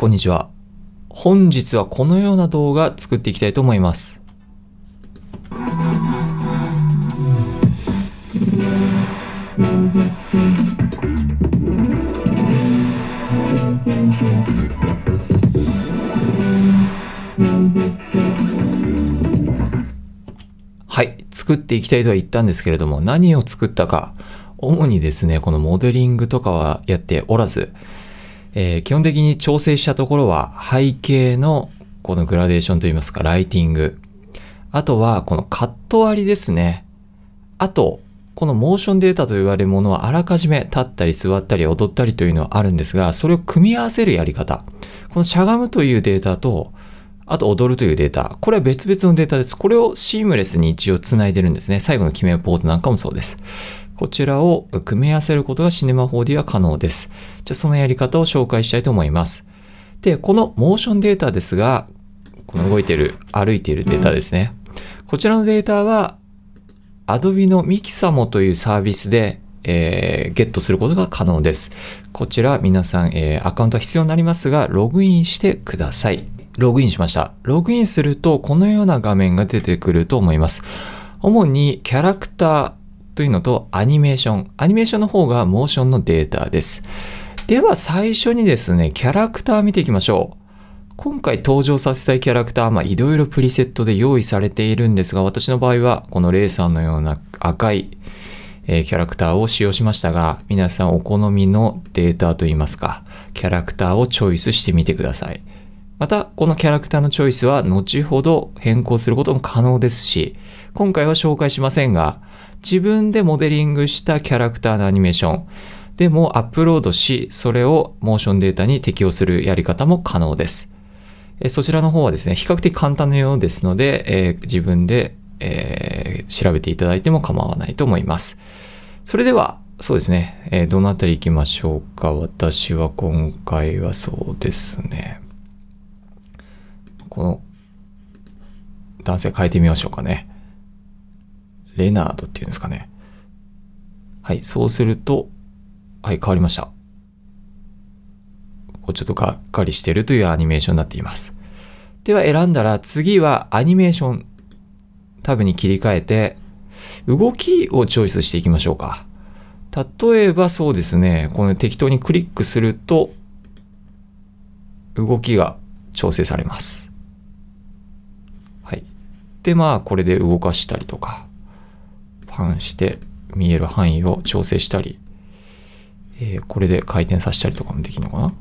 こんにちは。本日はこのような動画作っていきたいと思います。はい、作っていきたいとは言ったんですけれども、何を作ったか、主にですね、このモデリングとかはやっておらず、えー、基本的に調整したところは背景のこのグラデーションといいますか、ライティング。あとはこのカット割りですね。あと、このモーションデータと言われるものはあらかじめ立ったり座ったり踊ったりというのはあるんですが、それを組み合わせるやり方。このしゃがむというデータと、あと踊るというデータ。これは別々のデータです。これをシームレスに一応つないでるんですね。最後の決めポートなんかもそうです。こちらを組み合わせることがシネマ 4D は可能です。じゃあそのやり方を紹介したいと思います。で、このモーションデータですが、この動いてる、歩いているデータですね。こちらのデータは Adobe の Mixamo というサービスで、えー、ゲットすることが可能です。こちら皆さん、えー、アカウントは必要になりますが、ログインしてください。ログインしました。ログインすると、このような画面が出てくると思います。主にキャラクター、というのとアニメーション。アニメーションの方がモーションのデータです。では最初にですね、キャラクター見ていきましょう。今回登場させたいキャラクター、まいろいろプリセットで用意されているんですが、私の場合は、このレイさんのような赤い、えキャラクターを使用しましたが、皆さんお好みのデータといいますか、キャラクターをチョイスしてみてください。また、このキャラクターのチョイスは、後ほど変更することも可能ですし、今回は紹介しませんが、自分でモデリングしたキャラクターのアニメーションでもアップロードし、それをモーションデータに適用するやり方も可能です。そちらの方はですね、比較的簡単なようですので、えー、自分で、えー、調べていただいても構わないと思います。それでは、そうですね、えー、どのあたり行きましょうか。私は今回はそうですね、この男性変えてみましょうかね。レナードっていうんですかね。はい、そうすると、はい、変わりました。こうちょっとがっかりしてるというアニメーションになっています。では選んだら次はアニメーションタブに切り替えて動きをチョイスしていきましょうか。例えばそうですね、この適当にクリックすると動きが調整されます。はい。で、まあこれで動かしたりとか反して見える範囲を調整したり、えー、これで回転させたりとかもできるのかなま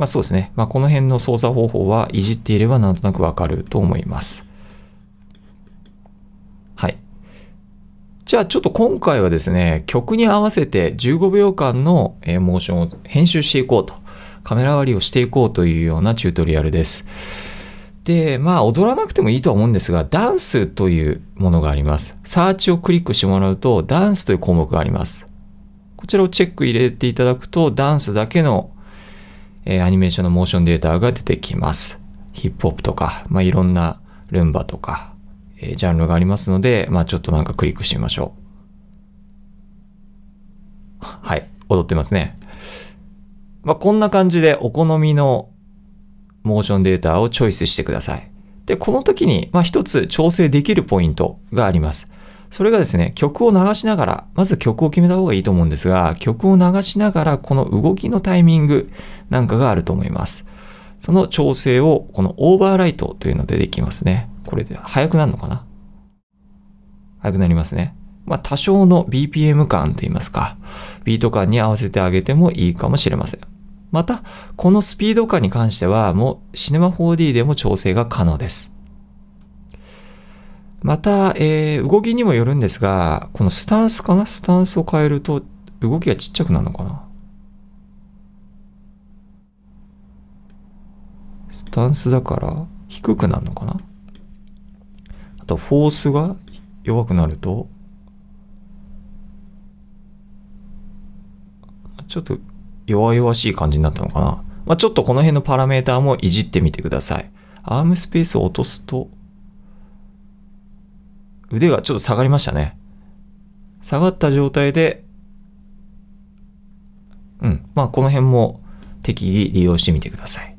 あそうですね。まあこの辺の操作方法はいじっていればなんとなくわかると思います。はい。じゃあちょっと今回はですね、曲に合わせて15秒間のモーションを編集していこうと、カメラ割りをしていこうというようなチュートリアルです。で、まあ、踊らなくてもいいとは思うんですが、ダンスというものがあります。サーチをクリックしてもらうと、ダンスという項目があります。こちらをチェック入れていただくと、ダンスだけの、えー、アニメーションのモーションデータが出てきます。ヒップホップとか、まあ、いろんなルンバとか、えー、ジャンルがありますので、まあ、ちょっとなんかクリックしてみましょう。はい、踊ってますね。まあ、こんな感じでお好みのモーションデータをチョイスしてください。で、この時に、まあ、一つ調整できるポイントがあります。それがですね、曲を流しながら、まず曲を決めた方がいいと思うんですが、曲を流しながら、この動きのタイミングなんかがあると思います。その調整を、このオーバーライトというのでできますね。これで、速くなるのかな速くなりますね。まあ、多少の BPM 感といいますか、ビート感に合わせてあげてもいいかもしれません。また、このスピード感に関しては、もうシネマ 4D でも調整が可能です。また、えー、動きにもよるんですが、このスタンスかなスタンスを変えると、動きがちっちゃくなるのかなスタンスだから低くなるのかなあとフォースが弱くなるとちょっと弱々しい感じになったのかな。まあ、ちょっとこの辺のパラメーターもいじってみてください。アームスペースを落とすと、腕がちょっと下がりましたね。下がった状態で、うん。まあ、この辺も適宜利用してみてください。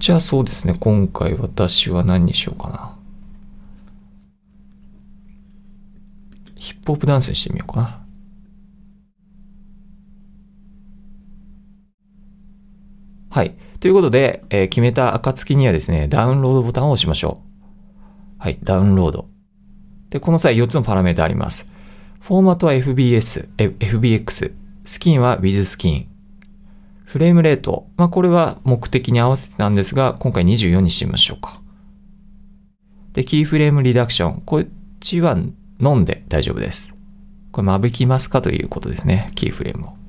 じゃあそうですね。今回私は何にしようかな。ヒップホップダンスにしてみようかな。はい。ということで、えー、決めた暁にはですね、ダウンロードボタンを押しましょう。はい。ダウンロード。で、この際4つのパラメータあります。フォーマットは FBS、FBX、スキンは With スキン、フレームレート。まあ、これは目的に合わせてなんですが、今回24にしてみましょうか。で、キーフレームリダクション。こっちは飲んで大丈夫です。これ、まぶきますかということですね。キーフレームを。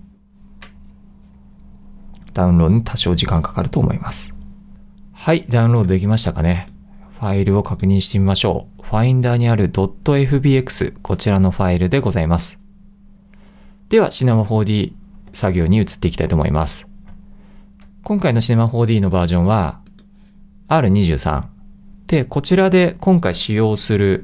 ダウンロードに多少時間かかると思います。はい、ダウンロードできましたかね。ファイルを確認してみましょう。ファインダーにある .fbx、こちらのファイルでございます。では、シ m a 4D 作業に移っていきたいと思います。今回のシネマ 4D のバージョンは R23。で、こちらで今回使用する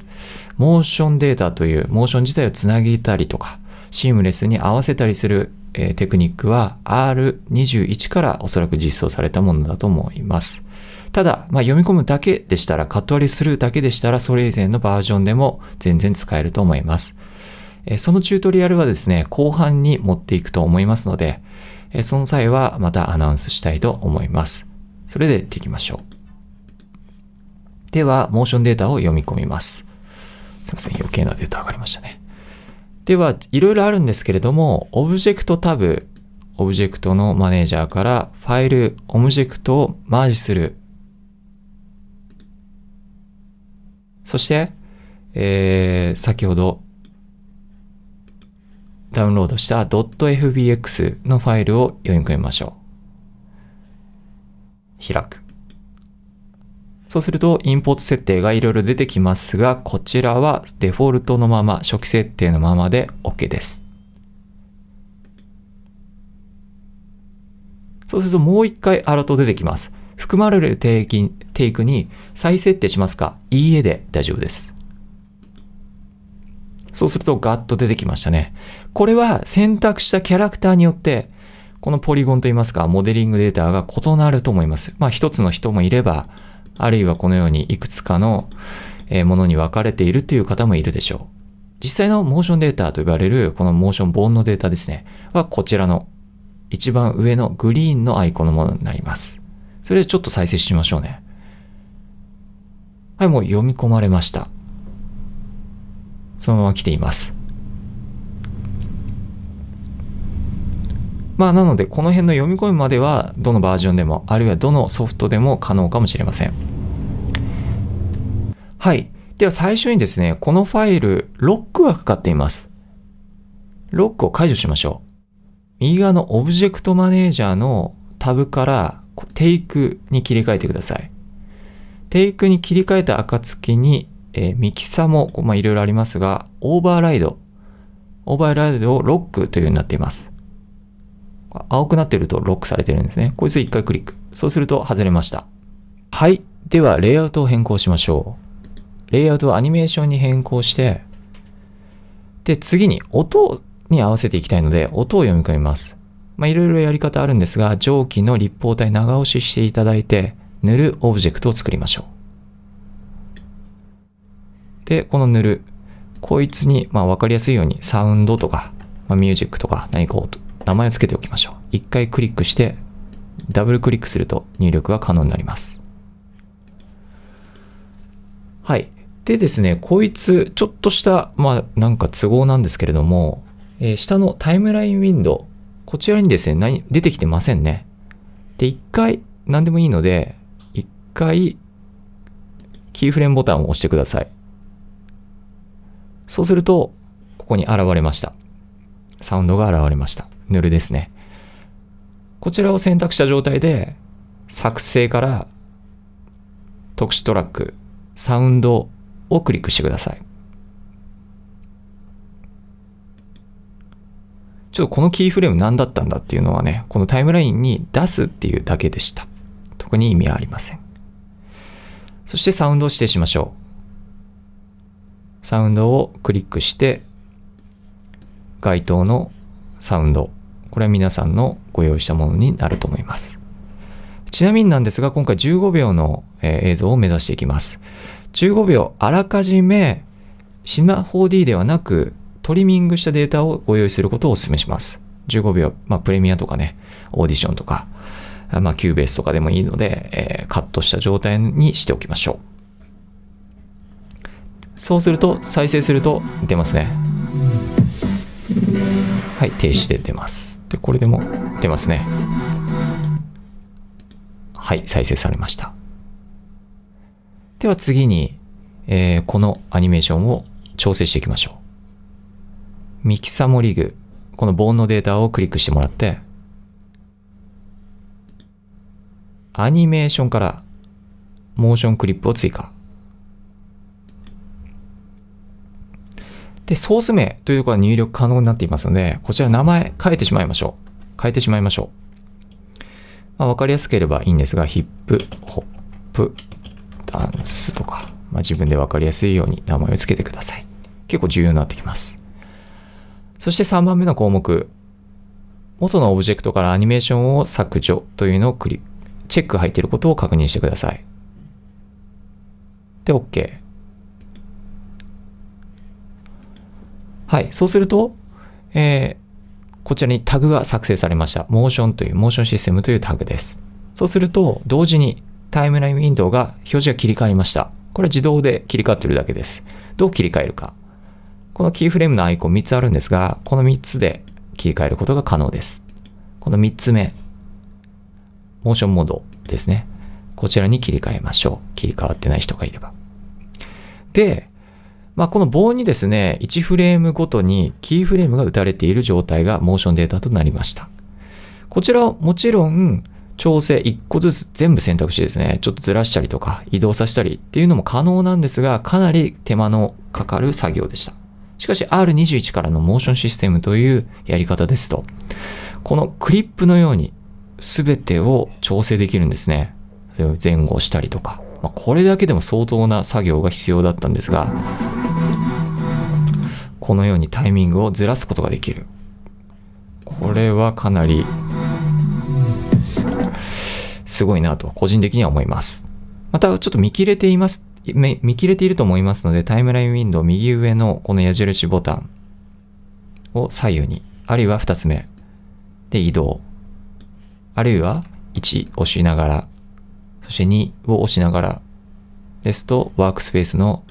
モーションデータというモーション自体をつなげたりとか、シームレスに合わせたりするえー、テクニックは R21 からおそらく実装されたものだと思います。ただ、まあ、読み込むだけでしたら、カット割りするだけでしたら、それ以前のバージョンでも全然使えると思います。えー、そのチュートリアルはですね、後半に持っていくと思いますので、えー、その際はまたアナウンスしたいと思います。それでやっていきましょう。では、モーションデータを読み込みます。すいません、余計なデータ上がりましたね。ではいろいろあるんですけれども、オブジェクトタブ、オブジェクトのマネージャーからファイル、オブジェクトをマージする。そして、えー、先ほどダウンロードした .fbx のファイルを読み込みましょう。開く。そうすると、インポート設定がいろいろ出てきますが、こちらはデフォルトのまま、初期設定のままで OK です。そうするともう一回アラート出てきます。含まれるテイテイクに再設定しますかいいえで大丈夫です。そうするとガッと出てきましたね。これは選択したキャラクターによって、このポリゴンといいますか、モデリングデータが異なると思います。まあ一つの人もいれば、あるいはこのようにいくつかのものに分かれているという方もいるでしょう。実際のモーションデータと呼ばれるこのモーションボーンのデータですね、はこちらの一番上のグリーンのアイコンのものになります。それでちょっと再生しましょうね。はい、もう読み込まれました。そのまま来ています。まあなのでこの辺の読み込みまではどのバージョンでもあるいはどのソフトでも可能かもしれません。はい。では最初にですね、このファイル、ロックがかかっています。ロックを解除しましょう。右側のオブジェクトマネージャーのタブからテイクに切り替えてください。テイクに切り替えた暁に、えー、ミキサも、まあ、いろいろありますが、オーバーライド。オーバーライドをロックというようになっています。青くなってるとロックされてるんですね。こいつを一回クリック。そうすると外れました。はい。では、レイアウトを変更しましょう。レイアウトをアニメーションに変更して、で、次に音に合わせていきたいので、音を読み込みます。まあ、いろいろやり方あるんですが、蒸気の立方体長押ししていただいて、塗るオブジェクトを作りましょう。で、この塗る。こいつに、まあ、わかりやすいように、サウンドとか、まあ、ミュージックとか、何か音、名前を付けておきましょう。一回クリックして、ダブルクリックすると入力が可能になります。はい。でですね、こいつ、ちょっとした、まあ、なんか都合なんですけれども、えー、下のタイムラインウィンドウ、こちらにですね、何、出てきてませんね。で、一回、何でもいいので、一回、キーフレームボタンを押してください。そうすると、ここに現れました。サウンドが現れました。塗るですね。こちらを選択した状態で、作成から特殊トラック、サウンドをクリックしてください。ちょっとこのキーフレーム何だったんだっていうのはね、このタイムラインに出すっていうだけでした。特に意味はありません。そしてサウンドを指定しましょう。サウンドをクリックして、該当のサウンドこれは皆さんのご用意したものになると思います。ちなみになんですが、今回15秒の映像を目指していきます。15秒、あらかじめシマ4 D ではなく、トリミングしたデータをご用意することをお勧めします。15秒、まあ、プレミアとかね、オーディションとか、まあ、キューベースとかでもいいので、えー、カットした状態にしておきましょう。そうすると、再生すると出ますね。はい、停止で出ます。で、これでも出ますね。はい、再生されました。では次に、えー、このアニメーションを調整していきましょう。ミキサモリグ、このボーンのデータをクリックしてもらって、アニメーションからモーションクリップを追加。で、ソース名というところ入力可能になっていますので、こちら名前変えてしまいましょう。変えてしまいましょう。まあ、わかりやすければいいんですが、ヒップ、ホップ、ダンスとか、まあ、自分でわかりやすいように名前を付けてください。結構重要になってきます。そして3番目の項目。元のオブジェクトからアニメーションを削除というのをクリック。チェック入っていることを確認してください。で、OK。はい。そうすると、えー、こちらにタグが作成されました。モーションという、モーションシステムというタグです。そうすると、同時にタイムラインウィンドウが表示が切り替わりました。これは自動で切り替わってるだけです。どう切り替えるか。このキーフレームのアイコン3つあるんですが、この3つで切り替えることが可能です。この3つ目、モーションモードですね。こちらに切り替えましょう。切り替わってない人がいれば。で、まあ、この棒にですね、1フレームごとにキーフレームが打たれている状態がモーションデータとなりました。こちらはもちろん調整1個ずつ全部選択肢ですね、ちょっとずらしたりとか移動させたりっていうのも可能なんですが、かなり手間のかかる作業でした。しかし R21 からのモーションシステムというやり方ですと、このクリップのように全てを調整できるんですね。前後したりとか。これだけでも相当な作業が必要だったんですが、このようにタイミングをずらすことができる。これはかなり、すごいなと、個人的には思います。また、ちょっと見切れています、見切れていると思いますので、タイムラインウィンドウ右上のこの矢印ボタンを左右に、あるいは2つ目で移動、あるいは1押しながら、そして2を押しながらですと、ワークスペースの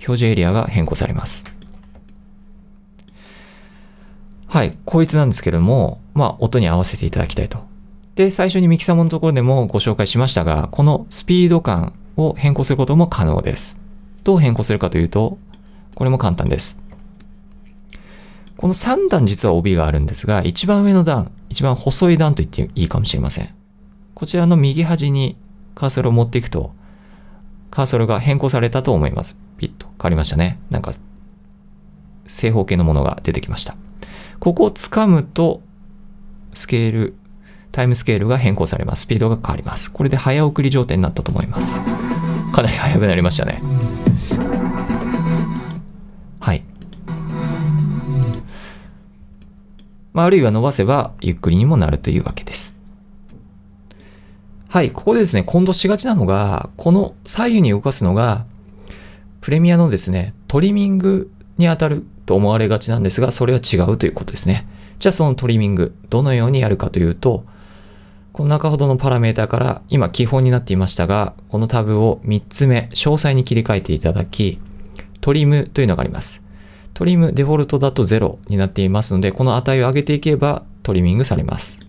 表示エリアが変更されます。はい、こいつなんですけれども、まあ、音に合わせていただきたいと。で、最初にミキサーのところでもご紹介しましたが、このスピード感を変更することも可能です。どう変更するかというと、これも簡単です。この3段実は帯があるんですが、一番上の段、一番細い段と言っていいかもしれません。こちらの右端にカーソルを持っていくと、カーソルが変更されたと思います。ピッと変わりましたね。なんか、正方形のものが出てきました。ここを掴むと、スケール、タイムスケールが変更されます。スピードが変わります。これで早送り状態になったと思います。かなり速くなりましたね。はい。まあ、あるいは伸ばせばゆっくりにもなるというわけです。はい、ここでですね、混同しがちなのが、この左右に動かすのが、プレミアのですね、トリミングにあたると思われがちなんですが、それは違うということですね。じゃあそのトリミング、どのようにやるかというと、この中ほどのパラメータから今基本になっていましたが、このタブを3つ目、詳細に切り替えていただき、トリムというのがあります。トリムデフォルトだと0になっていますので、この値を上げていけばトリミングされます。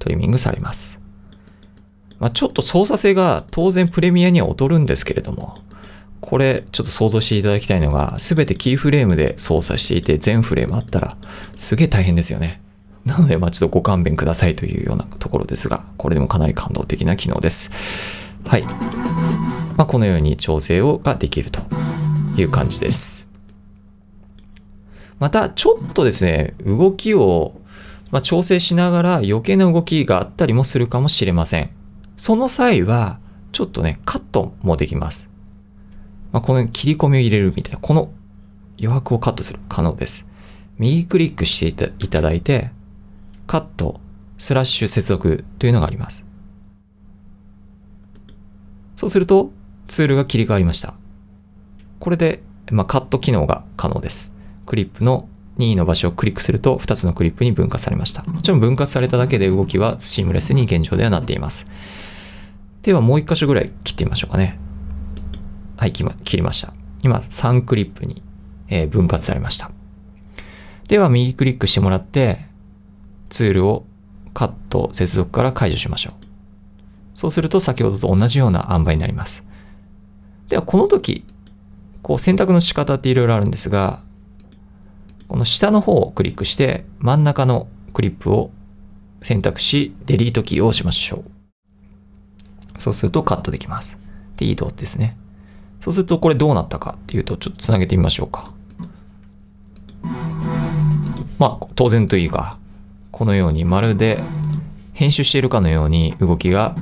トリミングされます。まあ、ちょっと操作性が当然プレミアには劣るんですけれども、これちょっと想像していただきたいのが、全てキーフレームで操作していて、全フレームあったら、すげえ大変ですよね。なので、まあちょっとご勘弁くださいというようなところですが、これでもかなり感動的な機能です。はい。まあ、このように調整をができるという感じです。また、ちょっとですね、動きを、ま調整しながら余計な動きがあったりもするかもしれません。その際は、ちょっとね、カットもできます。まあ、この切り込みを入れるみたいな、この余白をカットする可能です。右クリックしていただいて、カット、スラッシュ接続というのがあります。そうすると、ツールが切り替わりました。これで、まあ、カット機能が可能です。クリップの任意の場所をクリックすると2つのクリップに分割されました。もちろん分割されただけで動きはシームレスに現状ではなっています。ではもう1箇所ぐらい切ってみましょうかね。はい、切りました。今、3クリップに、え分割されました。では、右クリックしてもらって、ツールをカット、接続から解除しましょう。そうすると、先ほどと同じような塩梅になります。では、この時、こう、選択の仕方っていろいろあるんですが、この下の方をクリックして、真ん中のクリップを選択し、デリートキーを押しましょう。そうするとカットできます。で、移動ですね。そうするとこれどうなったかっていうと、ちょっとつなげてみましょうか。まあ、当然というか、このようにまるで編集しているかのように動きが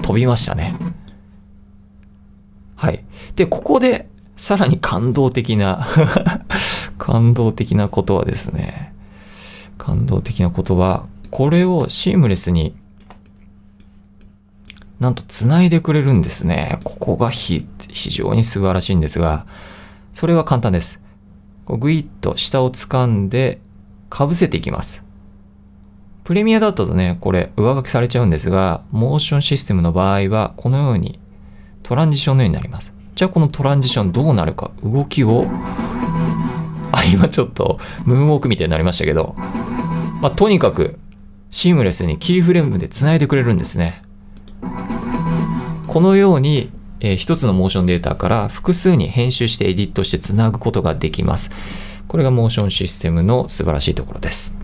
飛びましたね。はい。で、ここでさらに感動的な 感動的なことはですね、感動的なことは、これをシームレスになんと繋いでくれるんですね。ここがひ非常に素晴らしいんですが、それは簡単です。こうグイッと下を掴んで、かぶせていきます。プレミアだったとね、これ上書きされちゃうんですが、モーションシステムの場合は、このようにトランジションのようになります。じゃあこのトランジションどうなるか、動きを、あ、今ちょっとムーンウォークみたいになりましたけど、まあ、とにかくシームレスにキーフレームで繋いでくれるんですね。このようにえー、一つのモーションデータから複数に編集してエディットしてつなぐことができます。これがモーションシステムの素晴らしいところです。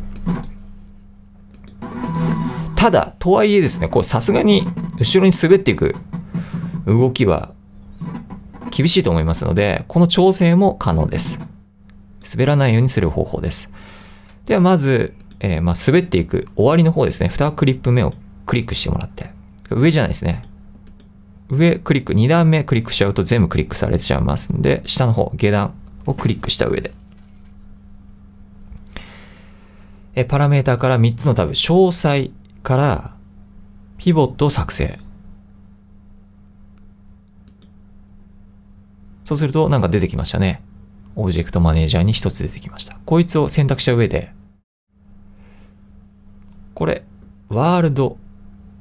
ただ、とはいえですね、こうさすがに後ろに滑っていく動きは厳しいと思いますので、この調整も可能です。滑らないようにする方法です。ではまず、えー、まあ、滑っていく終わりの方ですね。2クリップ目をクリックしてもらって。上じゃないですね。上クリック、2段目クリックしちゃうと全部クリックされちゃいますんで、下の方、下段をクリックした上で。え、パラメータから3つのタブ、詳細からピボットを作成。そうするとなんか出てきましたね。オブジェクトマネージャーに1つ出てきました。こいつを選択した上で、これ、ワールド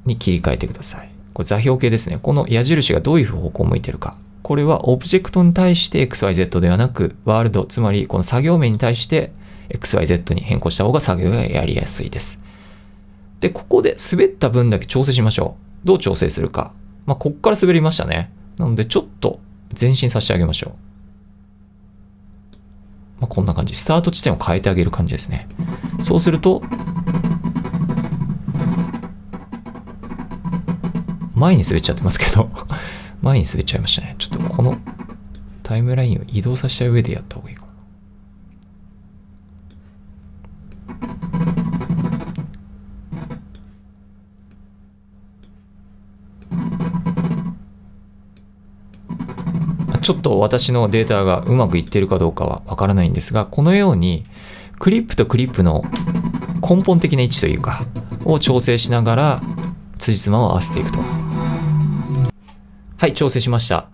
に切り替えてください。これ座標系ですね。この矢印がどういう方向を向いてるか。これはオブジェクトに対して XYZ ではなく、ワールド、つまりこの作業面に対して XYZ に変更した方が作業がやりやすいです。で、ここで滑った分だけ調整しましょう。どう調整するか。まあ、こっから滑りましたね。なので、ちょっと前進させてあげましょう。まあ、こんな感じ。スタート地点を変えてあげる感じですね。そうすると、前に滑っちゃってますけど 前に滑っちゃいましたね。ちょっとこのタイムラインを移動させた上でやった方がいいかな。ちょっと私のデータがうまくいってるかどうかはわからないんですが、このようにクリップとクリップの根本的な位置というか、を調整しながら、辻褄を合わせていくと。はい、調整しました。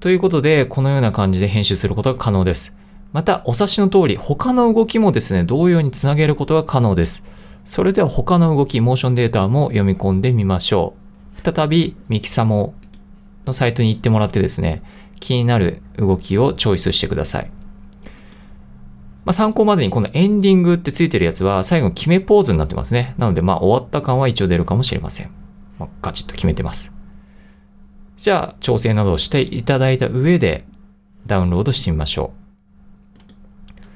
ということで、このような感じで編集することが可能です。また、お察しの通り、他の動きもですね、同様につなげることが可能です。それでは他の動き、モーションデータも読み込んでみましょう。再び、ミキサモのサイトに行ってもらってですね、気になる動きをチョイスしてください。まあ、参考までにこのエンディングってついてるやつは最後決めポーズになってますね。なのでまあ終わった感は一応出るかもしれません。まあ、ガチッと決めてます。じゃあ、調整などをしていただいた上で、ダウンロードしてみましょ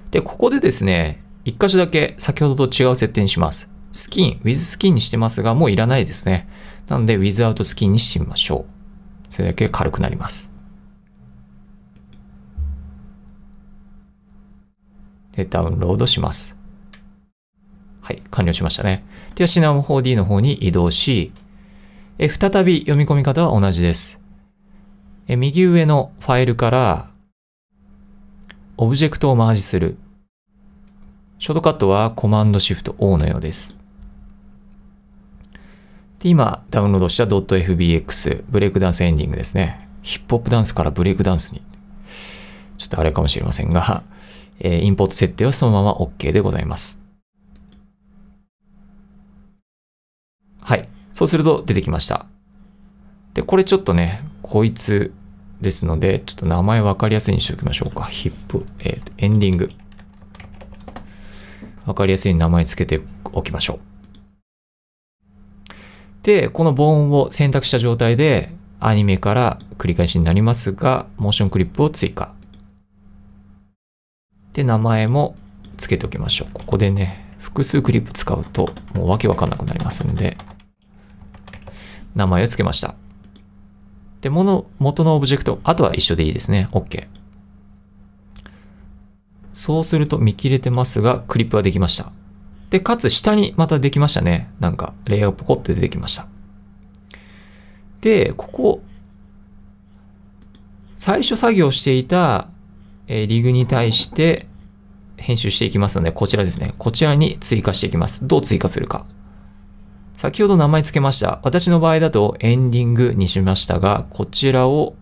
う。で、ここでですね、一箇所だけ先ほどと違う設定にします。スキン、with スキンにしてますが、もういらないですね。なので、without スキンにしてみましょう。それだけ軽くなります。で、ダウンロードします。はい、完了しましたね。では、シナモ 4D の方に移動し、え再び読み込み方は同じです。え右上のファイルから、オブジェクトをマージする。ショートカットはコマンドシフト O のようです。で今、ダウンロードした .fbx、ブレイクダンスエンディングですね。ヒップホップダンスからブレイクダンスに。ちょっとあれかもしれませんが、えー、インポート設定はそのまま OK でございます。はい。そうすると出てきました。で、これちょっとね、こいつですので、ちょっと名前わかりやすいにしておきましょうか。ヒップ、えっ、ー、と、エンディング。わかりやすい名前つけておきましょう。で、このボーンを選択した状態で、アニメから繰り返しになりますが、モーションクリップを追加。で、名前もつけておきましょう。ここでね、複数クリップ使うと、もうわけわかんなくなりますんで、名前を付けました。で、もの、元のオブジェクト、あとは一緒でいいですね。OK。そうすると見切れてますが、クリップはできました。で、かつ下にまたできましたね。なんか、レイヤーポコって出てきました。で、ここ、最初作業していた、えリグに対して編集していきますので、こちらですね。こちらに追加していきます。どう追加するか。先ほど名前付けました。私の場合だとエンディングにしましたが、こちらを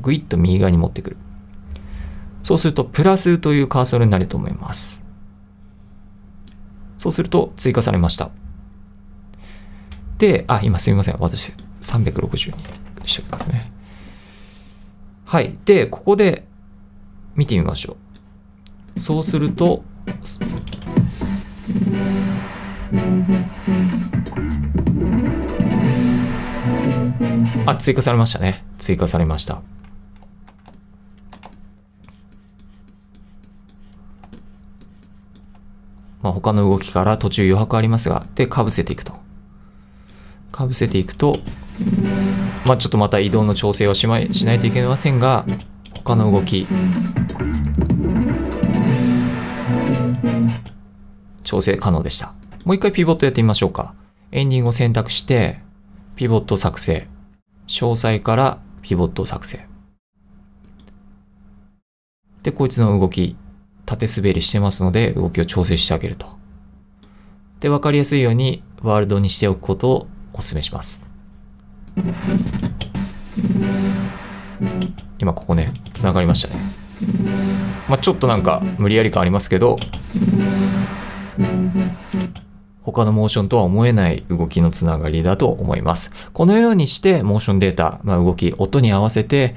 グイッと右側に持ってくる。そうすると、プラスというカーソルになると思います。そうすると追加されました。で、あ、今すみません。私360にしておきますね。はい。で、ここで見てみましょう。そうすると、あ、追加されましたね。追加されました。まあ、他の動きから途中余白ありますが、で、かぶせていくと。かぶせていくと、まあ、ちょっとまた移動の調整をしまいしないといけませんが、他の動き、調整可能でした。もう一回ピボットやってみましょうか。エンディングを選択して、ピボット作成。詳細からピボット作成。で、こいつの動き、縦滑りしてますので、動きを調整してあげると。で、わかりやすいように、ワールドにしておくことをお勧めします。今ここね、繋がりましたね。まあ、ちょっとなんか無理やり感ありますけど、他のモーションとは思えない動きのつながりだと思います。このようにしてモーションデータ、まあ、動き、音に合わせて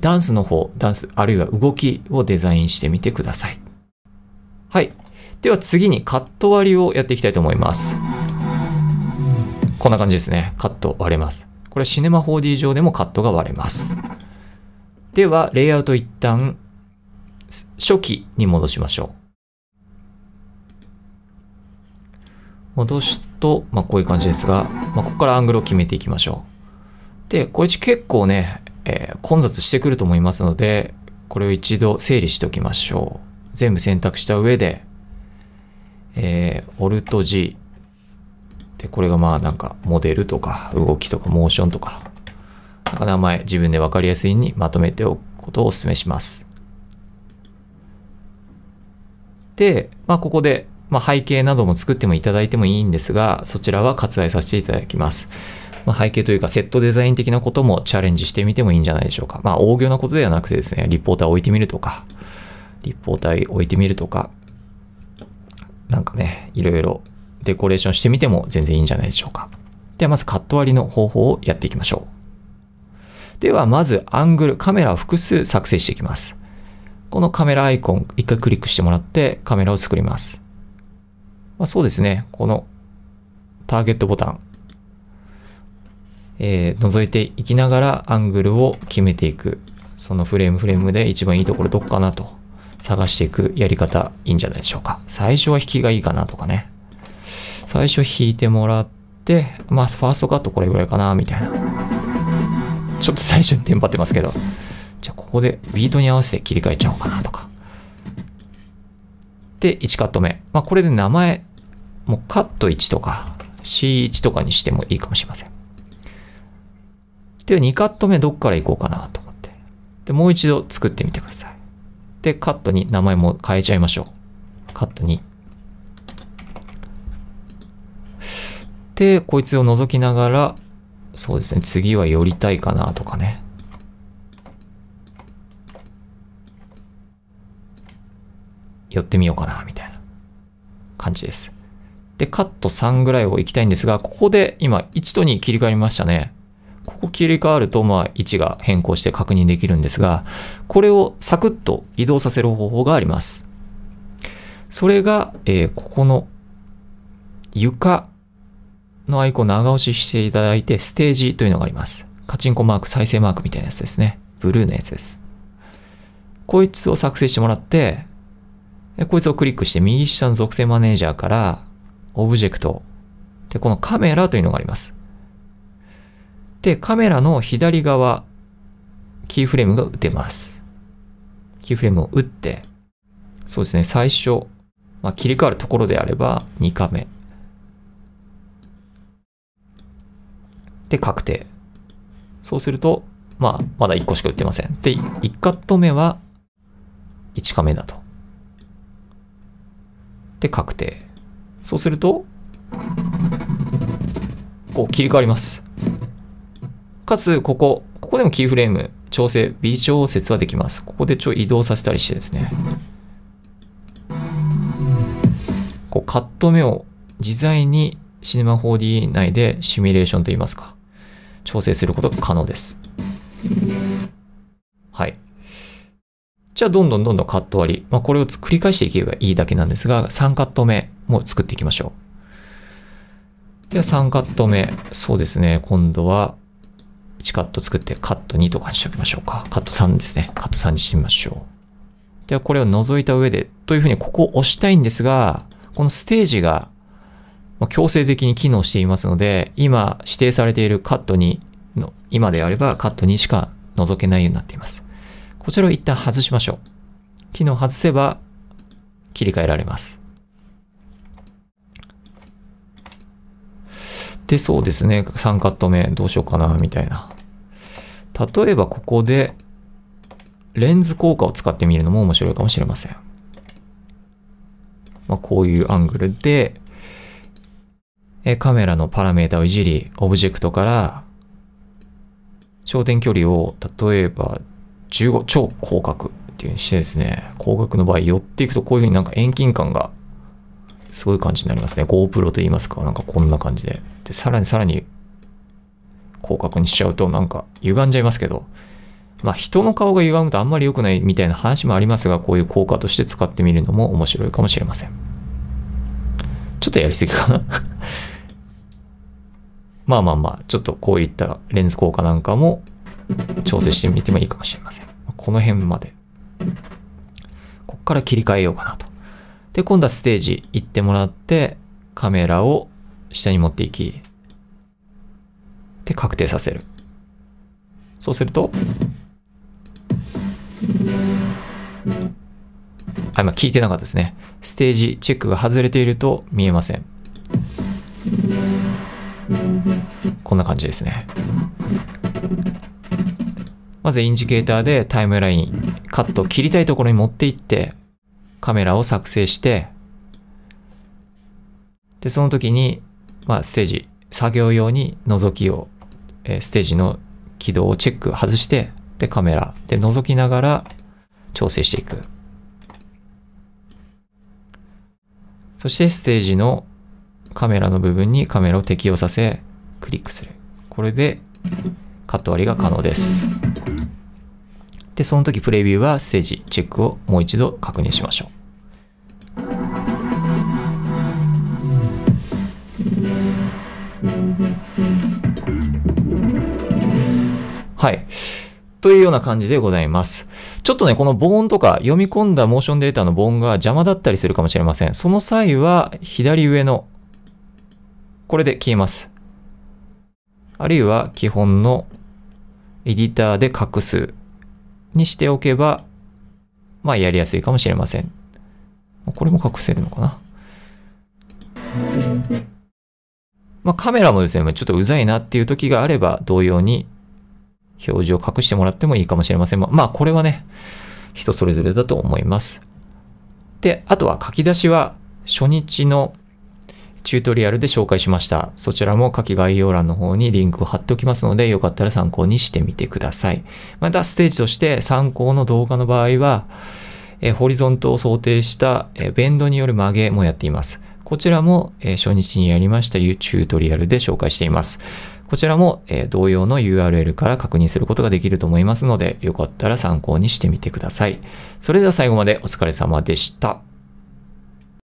ダンスの方、ダンスあるいは動きをデザインしてみてください。はい。では次にカット割りをやっていきたいと思います。こんな感じですね。カット割れます。これはシネマ 4D 上でもカットが割れます。では、レイアウト一旦初期に戻しましょう。戻すと、まあ、こういう感じですが、まあ、ここからアングルを決めていきましょう。で、これ結構ね、えー、混雑してくると思いますので、これを一度整理しておきましょう。全部選択した上で、えー、Alt G。で、これがまあなんか、モデルとか、動きとか、モーションとか、なんか名前、自分でわかりやすいにまとめておくことをお勧めします。で、まあ、ここでまあ、背景なども作ってもいただいてもいいんですが、そちらは割愛させていただきます。まあ、背景というかセットデザイン的なこともチャレンジしてみてもいいんじゃないでしょうか。まあ、大行なことではなくてですね、リポーター置いてみるとか、リポーター置いてみるとか、なんかね、いろいろデコレーションしてみても全然いいんじゃないでしょうか。ではまずカット割りの方法をやっていきましょう。ではまずアングル、カメラを複数作成していきます。このカメラアイコン、一回クリックしてもらってカメラを作ります。まあ、そうですね、このターゲットボタン、えー、覗いていきながらアングルを決めていく。そのフレームフレームで一番いいところどっかなと探していくやり方いいんじゃないでしょうか。最初は引きがいいかなとかね。最初引いてもらって、まあファーストカットこれぐらいかなみたいな。ちょっと最初にテンパってますけど。じゃあここでビートに合わせて切り替えちゃおうかなとか。で、1カット目。まあこれで名前もうカット1とか C1 とかにしてもいいかもしれません。で、は2カット目どっからいこうかなと思って。で、もう一度作ってみてください。で、カットに名前も変えちゃいましょう。カット2。で、こいつを覗きながら、そうですね、次は寄りたいかなとかね。寄ってみようかな、みたいな感じです。で、カット3ぐらいを行きたいんですが、ここで今1と2切り替わりましたね。ここ切り替わると、まあ、位置が変更して確認できるんですが、これをサクッと移動させる方法があります。それが、えー、ここの床のアイコン長押ししていただいて、ステージというのがあります。カチンコマーク、再生マークみたいなやつですね。ブルーのやつです。こいつを作成してもらって、こいつをクリックして右下の属性マネージャーからオブジェクト。で、このカメラというのがあります。で、カメラの左側、キーフレームが打てます。キーフレームを打って、そうですね、最初、まあ、切り替わるところであれば2カメ。で、確定。そうすると、まあ、まだ1個しか打ってません。で、1カット目は1カメだと。で、確定。そうすると、こう切り替わります。かつ、ここ、ここでもキーフレーム調整、微調節はできます。ここでちょ移動させたりしてですね。こうカット目を自在にシネマ 4D 内でシミュレーションといいますか、調整することが可能です。はい。じゃあどんどんどんどんカット割り。まあ、これを繰り返していけばいいだけなんですが、3カット目も作っていきましょう。では3カット目。そうですね。今度は1カット作ってカット2とかにしておきましょうか。カット3ですね。カット3にしてみましょう。ではこれを除いた上で、というふうにここを押したいんですが、このステージが強制的に機能していますので、今指定されているカット2の、今であればカット2しか覗けないようになっています。こちらを一旦外しましょう。機能外せば切り替えられます。で、そうですね。3カット目どうしようかな、みたいな。例えばここでレンズ効果を使ってみるのも面白いかもしれません。まあ、こういうアングルで、えカメラのパラメータをいじり、オブジェクトから焦点距離を例えば15超広角っていうにしてですね、広角の場合寄っていくとこういうふうになんか遠近感がすごい感じになりますね。GoPro といいますか、なんかこんな感じで。で、さらにさらに広角にしちゃうとなんか歪んじゃいますけど、まあ人の顔が歪むとあんまり良くないみたいな話もありますが、こういう効果として使ってみるのも面白いかもしれません。ちょっとやりすぎかな まあまあまあ、ちょっとこういったレンズ効果なんかも調整してみてもいいかもしれません。この辺まで。こっから切り替えようかなと。で、今度はステージ行ってもらって、カメラを下に持っていき、で、確定させる。そうすると、あ、今聞いてなかったですね。ステージチェックが外れていると見えません。こんな感じですね。まずインジケーターでタイムライン、カット切りたいところに持っていって、カメラを作成して、で、その時に、まあ、ステージ、作業用に覗きを、えステージの軌道をチェック外して、で、カメラで覗きながら調整していく。そしてステージのカメラの部分にカメラを適用させ、クリックする。これでカット割りが可能です。で、その時プレビューはステージチェックをもう一度確認しましょう。はい。というような感じでございます。ちょっとね、このボーンとか読み込んだモーションデータのボーンが邪魔だったりするかもしれません。その際は、左上の、これで消えます。あるいは基本のエディターで隠すにしておけば、まあやりやすいかもしれません。これも隠せるのかな。まあカメラもですね、ちょっとうざいなっていう時があれば同様に表示を隠してもらってもいいかもしれません。まあこれはね、人それぞれだと思います。で、あとは書き出しは初日のチュートリアルで紹介しました。そちらも下記概要欄の方にリンクを貼っておきますので、よかったら参考にしてみてください。また、ステージとして参考の動画の場合は、えホリゾントを想定したえベンドによる曲げもやっています。こちらも、え初日にやりましたチュートリアルで紹介しています。こちらも、え同様の URL から確認することができると思いますので、よかったら参考にしてみてください。それでは最後までお疲れ様でした。